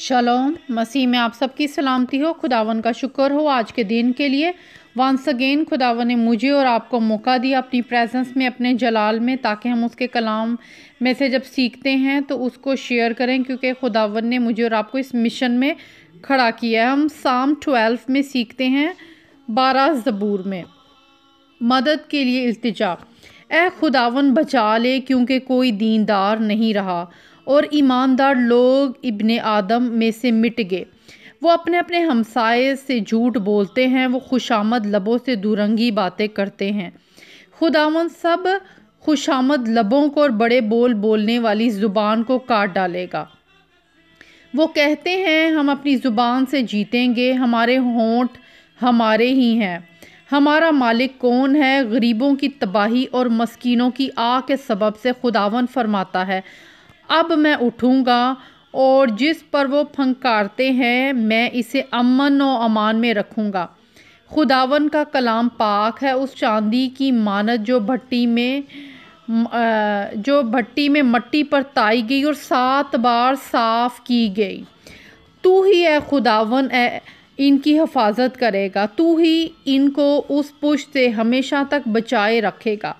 शलोम मसीह में आप सबकी सलामती हो खुदावन का शुक्र हो आज के दिन के लिए वंस अगेन खुदावन ने मुझे और आपको मौका दिया अपनी प्रेजेंस में अपने जलाल में ताकि हम उसके कलाम में से जब सीखते हैं तो उसको शेयर करें क्योंकि खुदावन ने मुझे और आपको इस मिशन में खड़ा किया है हम शाम ट्वेल्व में सीखते हैं बारह ज़बूर में मदद के लिए अल्तजा ए खुदावन बचा ले क्योंकि कोई दीनदार नहीं रहा और ईमानदार लोग इबन आदम में से मिट गए वो अपने अपने हमसाए से झूठ बोलते हैं वो खुशामद लबों से दुरंगी बातें करते हैं खुदावन सब खुशामद लबों को और बड़े बोल बोलने वाली ज़ुबान को काट डालेगा वो कहते हैं हम अपनी ज़ुबान से जीतेंगे हमारे होंठ हमारे ही हैं हमारा मालिक कौन है गरीबों की तबाही और मस्किनों की आ के सबब से खुदावन फरमाता है अब मैं उठूँगा और जिस पर वो फंकारते हैं मैं इसे अमन व अमान में रखूँगा खुदावन का कलाम पाक है उस चांदी की मानत जो भट्टी में जो भट्टी में मट्टी पर ताई गई और सात बार साफ़ की गई तू ही है खुदावन ए इनकी हफाजत करेगा तू ही इनको उस पुश से हमेशा तक बचाए रखेगा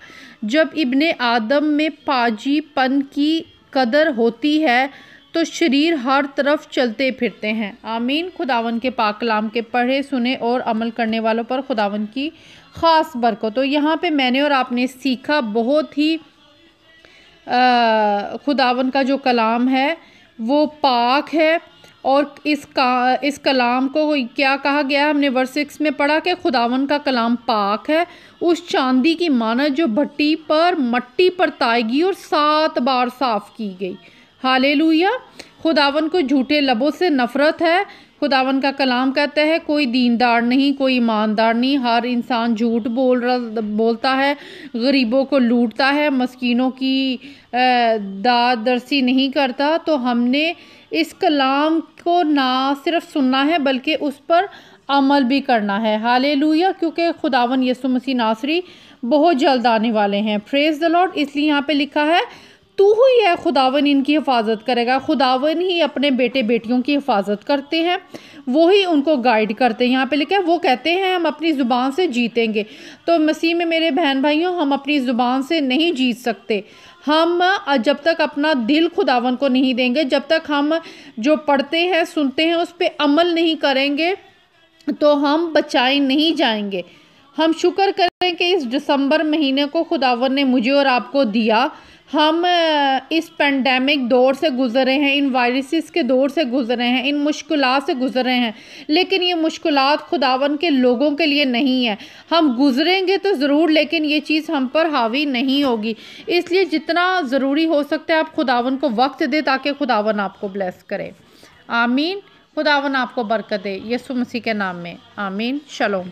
जब इब्ने आदम में पाजीपन की कदर होती है तो शरीर हर तरफ चलते फिरते हैं आमीन खुदावन के पाकलाम कलाम के पढ़े सुने और अमल करने वालों पर खुदावन की ख़ास बरकत तो यहाँ पे मैंने और आपने सीखा बहुत ही आ, खुदावन का जो कलाम है वो पाक है और इस का इस कलाम को क्या कहा गया हमने वर्स सिक्स में पढ़ा कि खुदावन का कलाम पाक है उस चांदी की मानद जो भट्टी पर मट्टी पर ताएगी और सात बार साफ़ की गई हाले खुदावन को झूठे लबों से नफ़रत है खुदावन का कलाम कहता है कोई दीनदार नहीं कोई ईमानदार नहीं हर इंसान झूठ बोल रहा बोलता है गरीबों को लूटता है मस्किनों की दादरसी नहीं करता तो हमने इस कलाम को ना सिर्फ सुनना है बल्कि उस पर अमल भी करना है हाले क्योंकि खुदावन यसु मसीह नासरी बहुत जल्द आने वाले हैं फ्रेज़ द लॉर्ड इसलिए यहाँ पे लिखा है तू ही है खुदावन इनकी हिफाजत करेगा खुदावन ही अपने बेटे बेटियों की हिफाजत करते हैं वो ही उनको गाइड करते हैं यहाँ पे लिखा है वो कहते हैं हम अपनी ज़ुबान से जीतेंगे तो मसीह में मेरे बहन भाइयों हम अपनी ज़ुबान से नहीं जीत सकते हम जब तक अपना दिल खुदावन को नहीं देंगे जब तक हम जो पढ़ते हैं सुनते हैं उस पर अमल नहीं करेंगे तो हम बचाए नहीं जाएंगे हम शुक्र करें कि इस दिसंबर महीने को खुदावन ने मुझे और आपको दिया हम इस पेंडेमिक दौर से गुज़र रहे हैं इन वायरसेस के दौर से गुज़र रहे हैं इन मुश्किल से गुज़र रहे हैं लेकिन ये मुश्किल खुदावन के लोगों के लिए नहीं है हम गुज़रेंगे तो ज़रूर लेकिन ये चीज़ हम पर हावी नहीं होगी इसलिए जितना ज़रूरी हो सकता है आप खुदावन को वक्त दे ताकि खुदावन आपको ब्लेस करे आमीन खुदावन आपको बरकत दे यसु मसीह के नाम में आमीन शलोम